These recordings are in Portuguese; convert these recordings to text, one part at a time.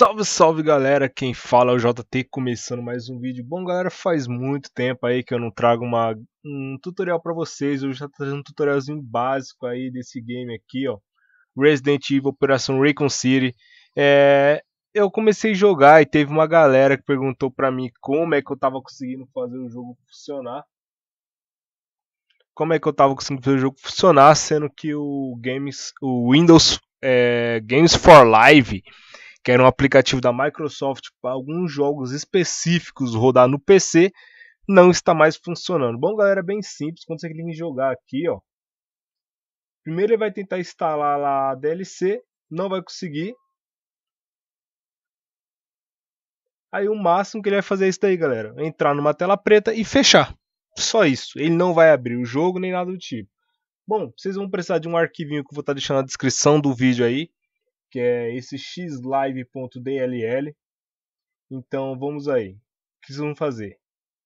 Salve, salve galera, quem fala é o JT começando mais um vídeo. Bom galera, faz muito tempo aí que eu não trago uma, um tutorial para vocês. Eu já tô trazendo um tutorialzinho básico aí desse game aqui, ó. Resident Evil Operação Recon City. É, eu comecei a jogar e teve uma galera que perguntou para mim como é que eu tava conseguindo fazer o jogo funcionar. Como é que eu tava conseguindo fazer o jogo funcionar, sendo que o, games, o Windows é, Games for Live que era um aplicativo da Microsoft para alguns jogos específicos rodar no PC, não está mais funcionando. Bom, galera, é bem simples. Quando você clica em jogar aqui, ó, primeiro ele vai tentar instalar lá a DLC, não vai conseguir. Aí o máximo que ele vai fazer é isso daí, galera, entrar numa tela preta e fechar. Só isso. Ele não vai abrir o jogo nem nada do tipo. Bom, vocês vão precisar de um arquivinho que eu vou estar tá deixando na descrição do vídeo aí, que é esse xlive.dll. Então vamos aí. O que vocês vão fazer?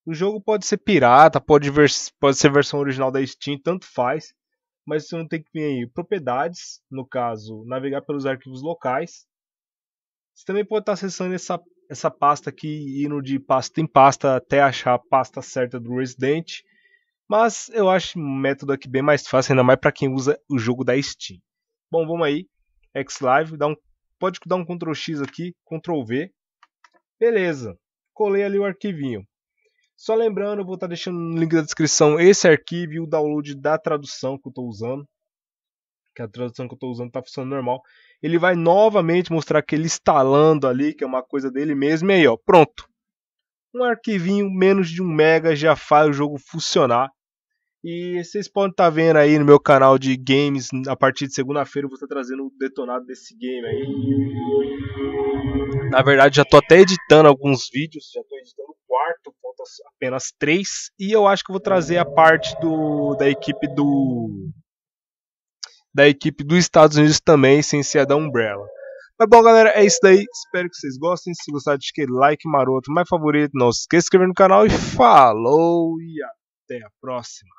O jogo pode ser pirata, pode, ver, pode ser versão original da Steam, tanto faz. Mas você não tem que vir aí propriedades, no caso, navegar pelos arquivos locais. Você também pode estar acessando essa, essa pasta aqui, indo de pasta em pasta até achar a pasta certa do Resident. Mas eu acho o método aqui bem mais fácil, ainda mais para quem usa o jogo da Steam. Bom, vamos aí xlive, dá um, pode dar um Ctrl X aqui, Ctrl V. Beleza, colei ali o arquivinho. Só lembrando, eu vou estar tá deixando no link da descrição esse arquivo e o download da tradução que eu estou usando. Que a tradução que eu estou usando está funcionando normal. Ele vai novamente mostrar aquele instalando ali, que é uma coisa dele mesmo. E aí, ó, pronto. Um arquivinho menos de 1 mega já faz o jogo funcionar e vocês podem estar tá vendo aí no meu canal de games, a partir de segunda-feira eu vou estar tá trazendo o detonado desse game aí. Na verdade, já estou até editando alguns vídeos, já estou editando o quarto, apenas três. E eu acho que eu vou trazer a parte do da equipe do da equipe dos Estados Unidos também, sem ser a da Umbrella. Mas bom, galera, é isso daí. Espero que vocês gostem. Se gostar, deixa aquele like maroto, mais favorito. Não se esqueça de se inscrever no canal e falou e até a próxima.